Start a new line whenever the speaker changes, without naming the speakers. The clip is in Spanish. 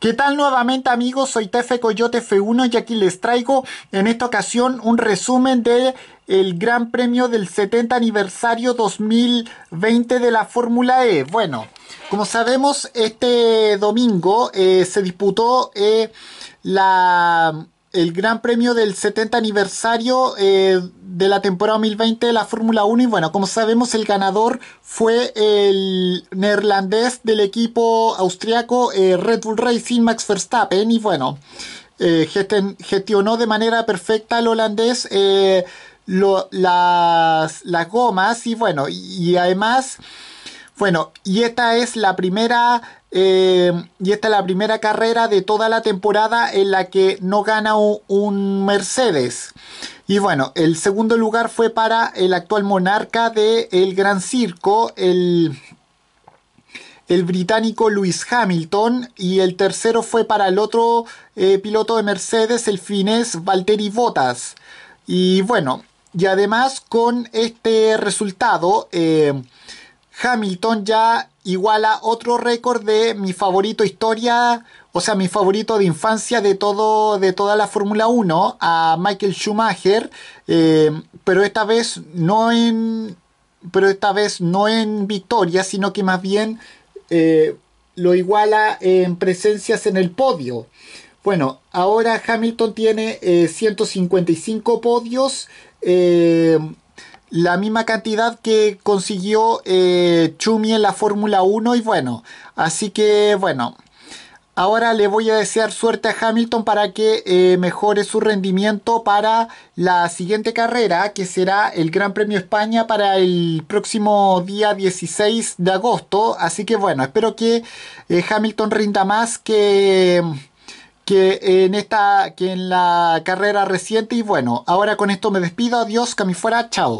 ¿Qué tal nuevamente amigos? Soy Tefe Coyote F1 y aquí les traigo en esta ocasión un resumen del el Gran Premio del 70 aniversario 2020 de la Fórmula E. Bueno, como sabemos este domingo eh, se disputó eh, la, el Gran Premio del 70 aniversario eh, de la temporada 2020 de la Fórmula 1 y bueno, como sabemos el ganador fue el neerlandés del equipo austriaco eh, Red Bull Racing Max Verstappen y bueno, eh, gestionó de manera perfecta al holandés eh, las, las, gomas y bueno, y además... Bueno, y esta es la primera. Eh, y esta es la primera carrera de toda la temporada en la que no gana un Mercedes. Y bueno, el segundo lugar fue para el actual monarca del el Gran Circo, el, el británico Lewis Hamilton. Y el tercero fue para el otro eh, piloto de Mercedes, el finés Valtteri Bottas. Y bueno, y además con este resultado. Eh, Hamilton ya iguala otro récord de mi favorito historia, o sea, mi favorito de infancia de, todo, de toda la Fórmula 1, a Michael Schumacher, eh, pero esta vez no en... Pero esta vez no en victoria, sino que más bien eh, lo iguala en presencias en el podio. Bueno, ahora Hamilton tiene 155 eh, podios la misma cantidad que consiguió eh, Chumi en la Fórmula 1 y bueno, así que bueno. Ahora le voy a desear suerte a Hamilton para que eh, mejore su rendimiento para la siguiente carrera, que será el Gran Premio España para el próximo día 16 de agosto. Así que bueno, espero que eh, Hamilton rinda más que, que, en esta, que en la carrera reciente. Y bueno, ahora con esto me despido. Adiós, que fuera. Chao.